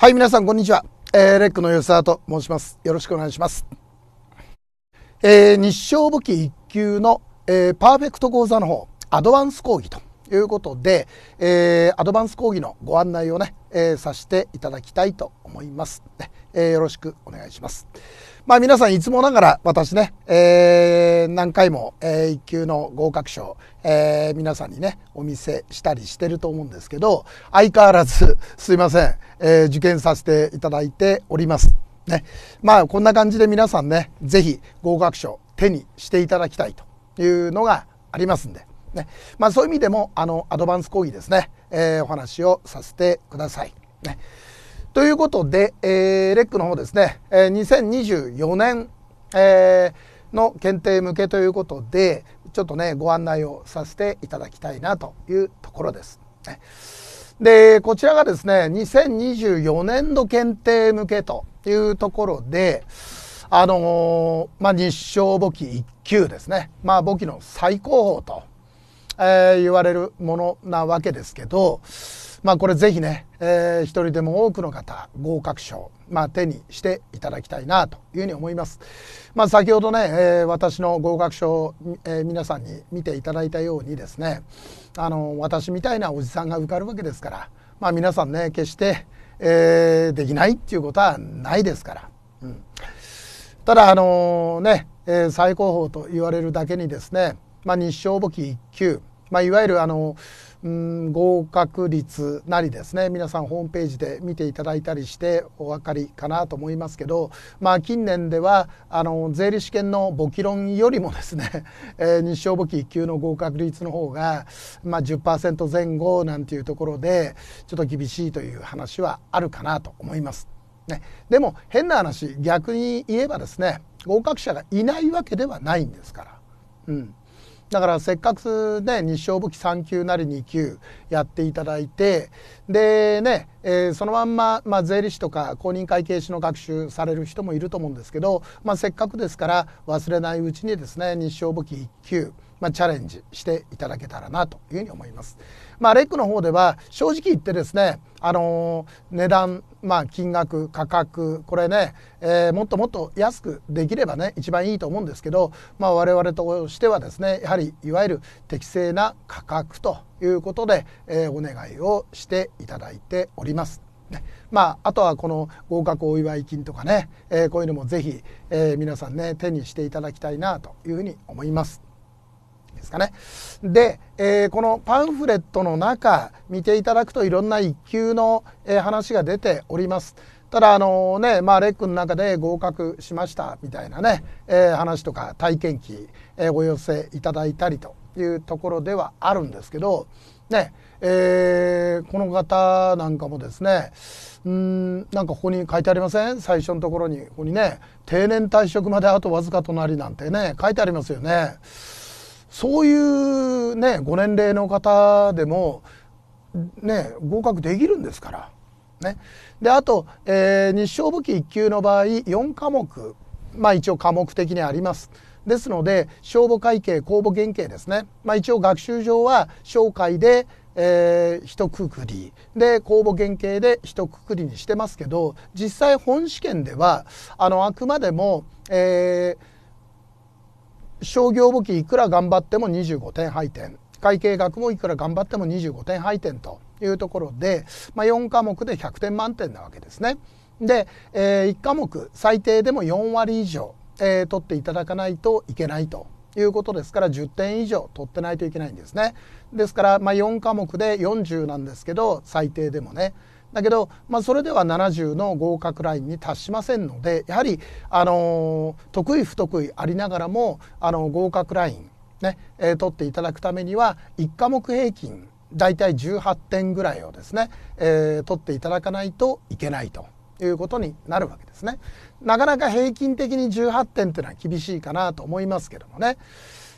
はい、皆さん、こんにちは。えー、レックの吉沢と申します。よろしくお願いします。えー、日照簿記1級の、えー、パーフェクト講座の方、アドバンス講義ということで、えー、アドバンス講義のご案内をね、えー、させていただきたいと思います。えー、よろしくお願いします。まあ皆さんいつもながら私ね、えー、何回も、え1級の合格証、えー、皆さんにね、お見せしたりしてると思うんですけど、相変わらずすいません、えー、受験させていただいております。ね。まあこんな感じで皆さんね、ぜひ合格証手にしていただきたいというのがありますんで。ね。まあそういう意味でも、あの、アドバンス講義ですね、えー、お話をさせてください。ね。ということで、えー、レックの方ですね、えー、2024年、えー、の検定向けということで、ちょっとね、ご案内をさせていただきたいなというところです。で、こちらがですね、2024年度検定向けというところで、あのー、まあ、日照簿記1級ですね。まあ、簿記の最高峰と、えー、言われるものなわけですけど、まあこれぜひね、えー、一人でも多くの方合格賞、まあ、手にしていただきたいなというふうに思います。まあ、先ほどね、えー、私の合格賞えー、皆さんに見ていただいたようにですねあの私みたいなおじさんが受かるわけですから、まあ、皆さんね決して、えー、できないっていうことはないですから。うん、ただあのね、えー、最高峰と言われるだけにですね、まあ、日照簿記1級、まあ、いわゆるあのうん合格率なりですね皆さんホームページで見ていただいたりしてお分かりかなと思いますけど、まあ、近年ではあの税理士験の簿記論よりもですね、えー、日照簿記1級の合格率の方が、まあ、10%前後なんていうところでちょっと厳しいという話はあるかなと思います。ね、でも変な話逆に言えばですね合格者がいないわけではないんですから。うんだからせっかくね日照武器3級なり2級やっていただいてでね、えー、そのまんま、まあ、税理士とか公認会計士の学習される人もいると思うんですけど、まあ、せっかくですから忘れないうちにですね日照武器1級、まあ、チャレンジしていただけたらなというふうに思います。まあ、レックの方では正直言ってですねあのー、値段、まあ、金額価格これね、えー、もっともっと安くできればね一番いいと思うんですけど、まあ、我々としてはですねやはりいわゆる適正な価格ということで、えー、お願いをしていただいております。ねまあ、あとはこの合格お祝い金とかね、えこういうのも是非え皆さんね手にしていただきたいなというふうに思います。ですかね。で、えー、このパンフレットの中見ていただくといろんな1級の、え話が出ております。ただあのね、まあ、レックの中で合格しましたみたいなね、えー、話とか体験記、えー、お寄せいただいたりというところではあるんですけど、ねえー、この方なんかもですねうんなんかここに書いてありません最初のところにここにね定年退職まであとわずかとなりなんてね書いてありますよね。そういうねご年齢の方でもね合格できるんですから。ね、であと、えー、日照簿記1級の場合4科目まあ一応科目的にあります。ですので消防会計公募原型ですね、まあ、一応学習上は紹介で、えー、一括りで公募原型で一括りにしてますけど実際本試験ではあのあくまでも、えー、商業簿記いくら頑張っても25点配点会計学もいくら頑張っても25点配点というところで、まあ、4科目で100点満点なわけですね。で、えー、1科目最低でも4割以上、えー、取っていただかないといけないということですから10点以上取ってないといけないんですね。ですから、まあ、4科目で40なんですけど最低でもね。だけど、まあ、それでは70の合格ラインに達しませんのでやはり、あの得意不得意ありながらも、あの合格ラインね、えー、取っていただくためには1科目平均大体18点ぐらいをですね、えー、取っていただかないといけないということになるわけですね。なかなか平均的に18点っていうのは厳しいかなと思いますけどもね。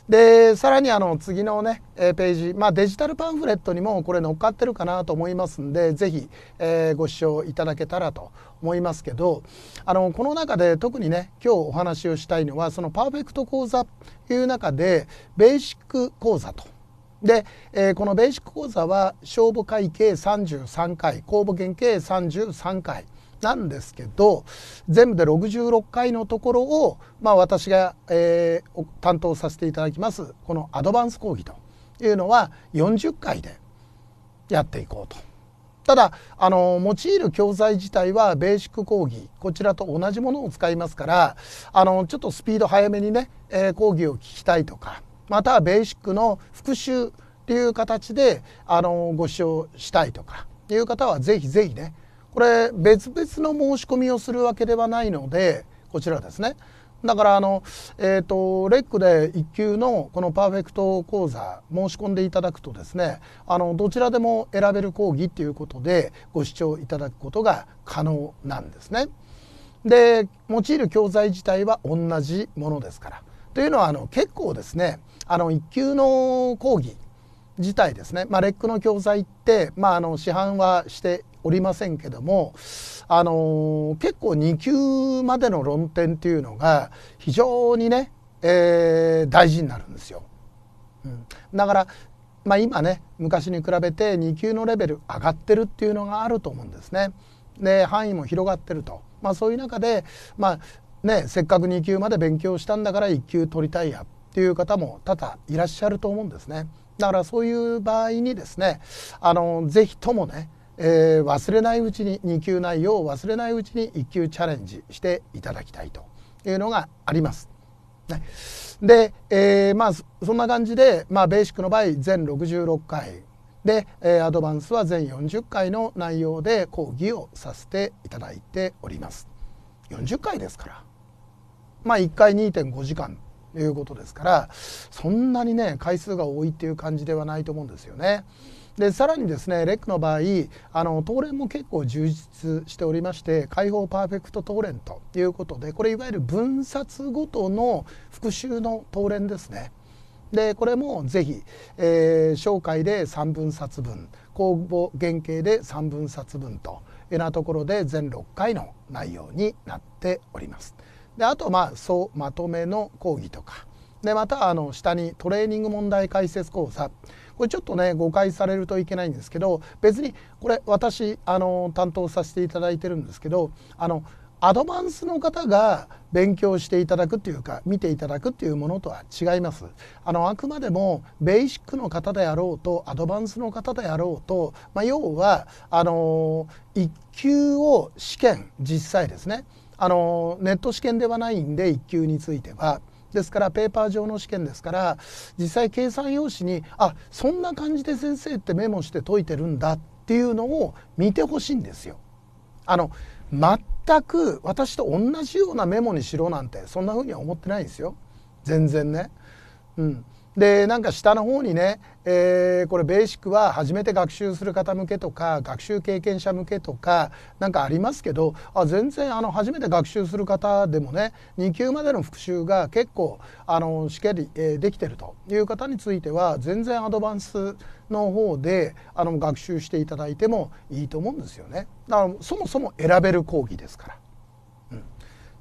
でさらにあの次のねページ、まあ、デジタルパンフレットにもこれ乗っかってるかなと思いますんで是非、えー、ご視聴いただけたらと思いますけどあのこの中で特にね今日お話をしたいのはそのパーフェクト講座という中でベーシック講座と。で、えー、このベーシック講座は勝母会計33回公募券計33回なんですけど全部で66回のところを、まあ、私が、えー、担当させていただきますこのアドバンス講義というのは40回でやっていこうと。ただあの用いる教材自体はベーシック講義こちらと同じものを使いますからあのちょっとスピード早めにね、えー、講義を聞きたいとかまたはベーシックの復習っていう形であのご視聴したいとかいう方は是非是非ねこれ別々の申し込みをするわけではないのでこちらですねだからあの、えーと、とレックで1級のこのパーフェクト講座申し込んでいただくとですねあのどちらでも選べる講義っていうことでご視聴いただくことが可能なんですね。で用いる教材自体は同じものですから。というのはあの結構ですねあの1級の講義自体ですね、まあ、レックの教材って、まあ、あの市販はしておりませんけども、あのー、結構2級までの論点っていうのが非常にね、えー、大事になるんですよ。うん、だからまあ、今ね昔に比べて2級のレベル上がってるっていうのがあると思うんですね。で範囲も広がってると、まあ、そういう中で、まあね、せっかく2級まで勉強したんだから1級取りたいやっていう方も多々いらっしゃると思うんですね。だからそういう場合にですねあのぜひともねえー、忘れないうちに2級内容を忘れないうちに1級チャレンジしていただきたいというのがあります。ね、で、えー、まあそんな感じで、まあ、ベーシックの場合全66回で、えー、アドバンスは全40回の内容で講義をさせていただいております。40回ですから、まあ、1回2.5時間ということですからそんなにね回数が多いっていう感じではないと思うんですよね。でさらにですねレックの場合あの東連も結構充実しておりまして解放パーフェクト東連ということでこれいわゆる分冊ごとの復習の東連ですね。でこれもぜひ、えー、紹介で3分冊分公募原型で3分冊分というなところで全6回の内容になっております。であとまあそうまとめの講義とかでまたあの下にトレーニング問題解説講座これちょっとね誤解されるといけないんですけど別にこれ私あの担当させていただいてるんですけどあのアドバンスの方が勉強していただくっていうか見ていただくっていうものとは違いますあのあくまでもベーシックの方であろうとアドバンスの方であろうと、まあ、要はあの1級を試験実際ですねあのネット試験ではないんで1級についてはですからペーパー上の試験ですから実際計算用紙にあそんな感じで先生ってメモして解いてるんだっていうのを見てほしいんですよ。あの全く私と同じようなメモにしろなんてそんな風には思ってないんですよ全然ね。うん、でなんか下の方にね、えー、これベーシックは初めて学習する方向けとか学習経験者向けとか何かありますけどあ全然あの初めて学習する方でもね2級までの復習が結構あのしっかり、えー、できてるという方については全然アドバンスの方であの学習していただいてもいいと思うんですよね。だからそもそも選べる講義ですから。うん、っ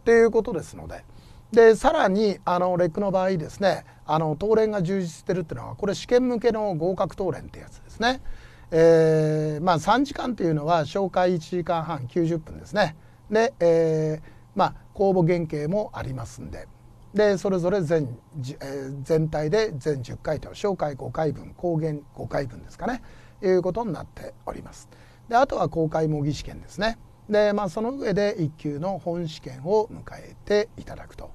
ていうことですので。でさらにあのレックの場合ですねあの連が充実してるっていうのはこれ試験向けの合格東連ってやつですね。えー、まあ、3時間というのは紹介1時間半90分ですね。で、えー、まあ、公募原型もありますんで。でそれぞれ全,、えー、全体で全10回と紹介5回分公言5回分ですかねいうことになっております。であとは公開模擬試験ですね。で、まあ、その上で1級の本試験を迎えていただくと。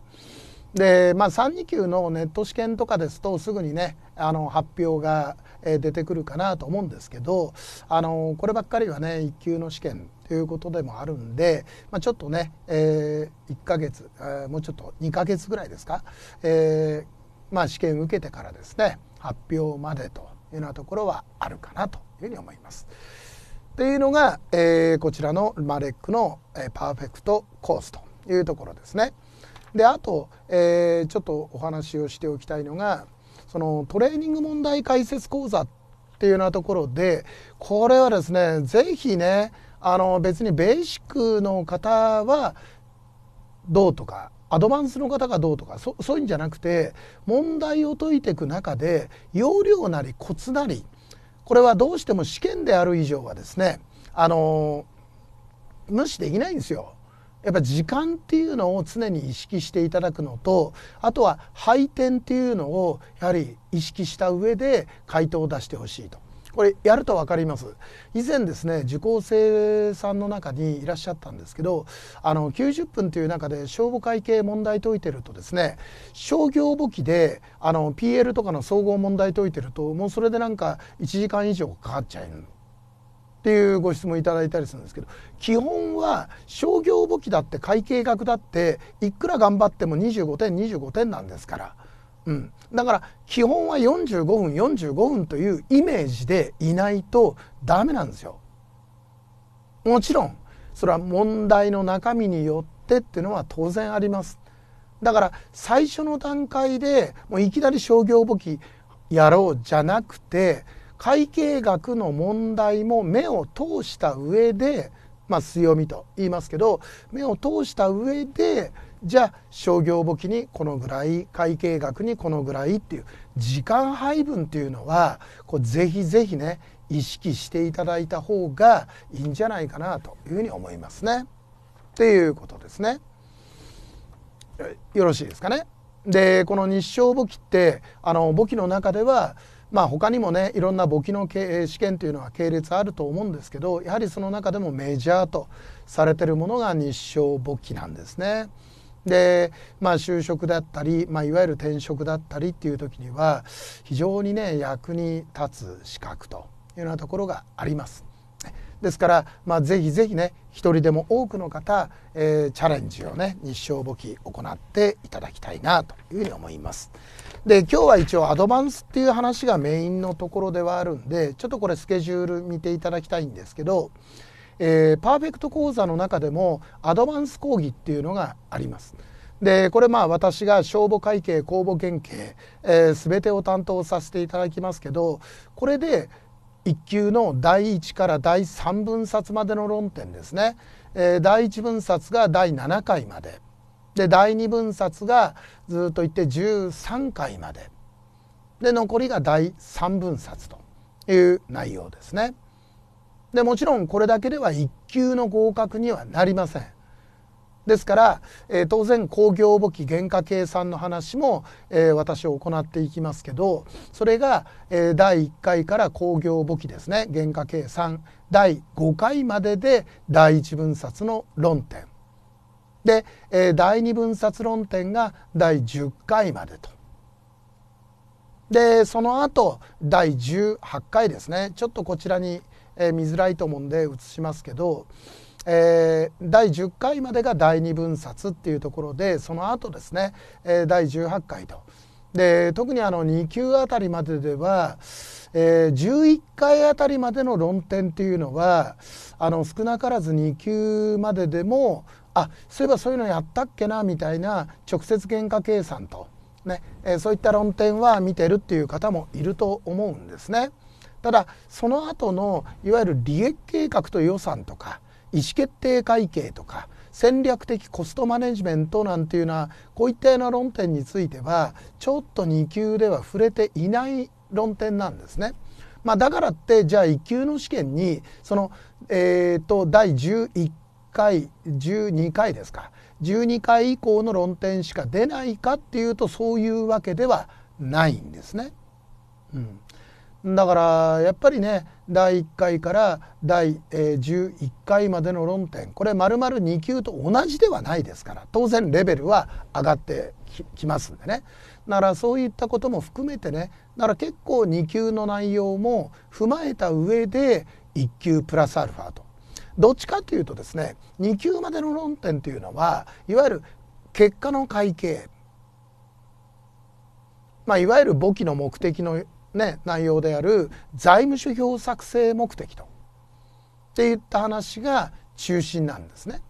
で、まあ、3、2級のネット試験とかですとすぐにねあの発表が出てくるかなと思うんですけどあのこればっかりはね1級の試験ということでもあるんで、まあ、ちょっとね、えー、1ヶ月、えもうちょっと2ヶ月ぐらいですか、えー、まあ、試験受けてからですね発表までというようなところはあるかなというふうに思います。っていうのが、えー、こちらのマレックの、えー、パーフェクトコースというところですね。であと、えー、ちょっとお話をしておきたいのがそのトレーニング問題解説講座っていうようなところでこれはですね是非ねあの別にベーシックの方はどうとかアドバンスの方がどうとかそういうんじゃなくて問題を解いていく中で要領なりコツなりこれはどうしても試験である以上はですねあの無視できないんですよ。やっぱ時間っていうのを常に意識していただくのとあとは配点っていうのをやはり意識した上で回答を出してほしいと。これやると分かります以前ですね受講生さんの中にいらっしゃったんですけどあの90分という中で消防会計問題解いてるとですね商業簿記であの PL とかの総合問題解いてるともうそれでなんか1時間以上かかっちゃうっていうご質問いただいたりするんですけど基本は商業簿記だって会計学だっていくら頑張っても25点25点なんですから。うん、だから基本は45分45分というイメージでいないとダメなんですよ。もちろんそれは問題の中身によってっていうのは当然あります。だから最初の段階でもういきなり商業簿記やろうじゃなくて会計学の問題も目を通した上でまあ強みと言いますけど目を通した上でじゃあ商業簿記にこのぐらい会計学にこのぐらいっていう時間配分っていうのはこうぜひぜひね意識していただいた方がいいんじゃないかなというふうに思いますね。っていうことですね。よろしいですかね。でこの日照簿記ってあの簿記の中ではまあ他にもねいろんな簿記の試験というのは系列あると思うんですけどやはりその中でもメジャーとされてるものが日照簿記なんですね。で、まあ、就職だったり、まあ、いわゆる転職だったりっていう時には非常にね役に立つ資格というようなところがあります。ですから、まあ、ぜひぜひね一人でも多くの方、えー、チャレンジをね日照簿記行っていただきたいなというふうに思います。で今日は一応アドバンスっていう話がメインのところではあるんでちょっとこれスケジュール見ていただきたいんですけどえー、パーフェクト講座の中でもアドバンス講義っていうのがあります。でこれまあ私が消防会計公募原型、えー、全てを担当させていただきますけどこれで1級の第1から第3分冊までの論点ですね、えー、第1分冊が第7回までで第2分冊がずっといって13回までで残りが第3分冊という内容ですね。でもちろんこれだけでは1級の合格にはなりません。ですから、えー、当然工業簿記原価計算の話も、えー、私行っていきますけどそれが、えー、第1回から工業簿記ですね原価計算第5回までで第1分冊の論点で、えー、第2分冊論点が第10回までと。でその後第18回ですねちょっとこちらに、えー、見づらいと思うんで写しますけど、えー、第10回までが第2分冊っていうところでその後ですね、えー、第18回と。で特にあの2級あたりまででは、えー、11回あたりまでの論点っていうのはあの少なからず2級まででもあそういえばそういうのやったっけなみたいな直接原価計算と、ねえー、そういった論点は見てるっていう方もいると思うんですね。ただその後のいわゆる利益計画と予算とか意思決定会計とか戦略的コストマネジメントなんていうのはこういったような論点についてはちょっと2級では触れていない論点なんですね。まあ、だからってじゃあ1級の試験にその、えーと、第11回12回ですか12回以降の論点しか出ないかっていうとそういうわけではないんですね。うんだからやっぱりね第1回から第11回までの論点これ丸々2級と同じではないですから当然レベルは上がってきますんでねだからそういったことも含めてねだから結構2級の内容も踏まえた上で1級プラスアルファとどっちかというとですね2級までの論点というのはいわゆる結果の会計まあ、いわゆる簿記の目的のね、内容である財務諸表作成目的とっていった話が中心なんですね。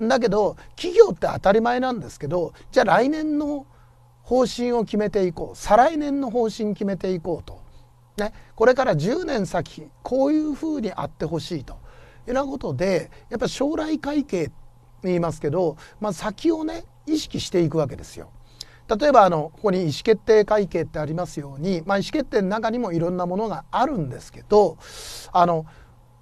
だけど企業って当たり前なんですけどじゃあ来年の方針を決めていこう再来年の方針決めていこうと、ね、これから10年先こういうふうにあってほしいというようなことでやっぱ将来会計っ言いますけど、まあ、先をね意識していくわけですよ。例えばあのここに意思決定会計ってありますように、まあ、意思決定の中にもいろんなものがあるんですけどあの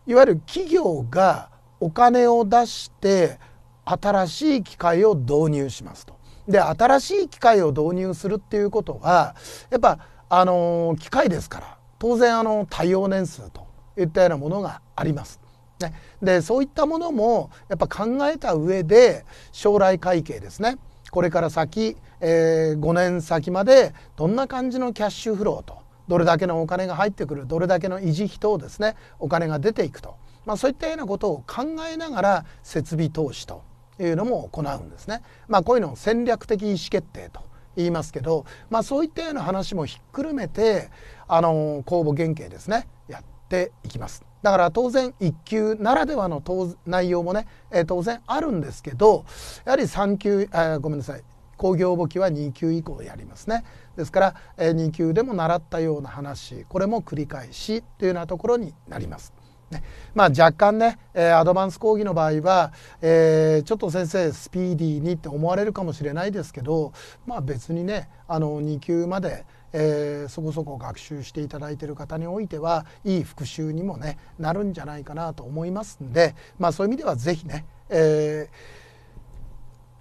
いわゆる企業がお金を出して新しい機械を導入しますと。で新しい機械を導入するっていうことはやっぱあの機械ですから当然あの対応年数といったようなものがあります。ね、でそういったものもやっぱ考えた上で将来会計ですねこれから先えー、5年先までどんな感じのキャッシュフローとどれだけのお金が入ってくるどれだけの維持費等ですねお金が出ていくと、まあ、そういったようなことを考えながら設備投資というのも行うんですね。まあ、こういうのを戦略的意思決定と言いますけど、まあ、そういったような話もひっくるめてあの公募原型ですねやっていきます。だから当然1級ならではの内容もね、えー、当然あるんですけどやはり3級、えー、ごめんなさい工業簿記は2級以降やりますねですから2級でも習ったような話これも繰り返しというようなところになります。ねまあ、若干ねアドバンス講義の場合は、えー、ちょっと先生スピーディーにって思われるかもしれないですけど、まあ、別にねあの2級までえー、そこそこ学習していただいている方においてはいい復習にもねなるんじゃないかなと思いますんで、まあ、そういう意味では是非ね、え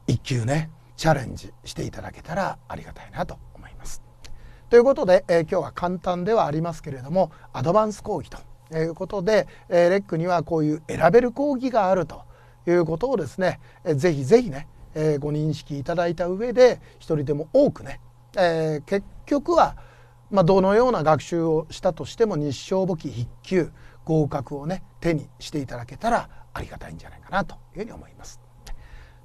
ー、1級ねチャレンジしていただけたらありがたいなと思います。ということで、えー、今日は簡単ではありますけれどもアドバンス講義ということで、えー、レックにはこういう選べる講義があるということをですね、えー、ぜひぜひね、えー、ご認識いただいた上で一人でも多くね、えー、結局は、まあ、どのような学習をしたとしても日照簿記筆級合格をね手にしていただけたらありがたいんじゃないかなというふうに思います。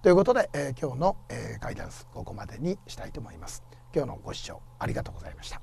ということで、えー、今日の、えー、ガイダンスここまでにしたいと思います。今日のご視聴ありがとうございました。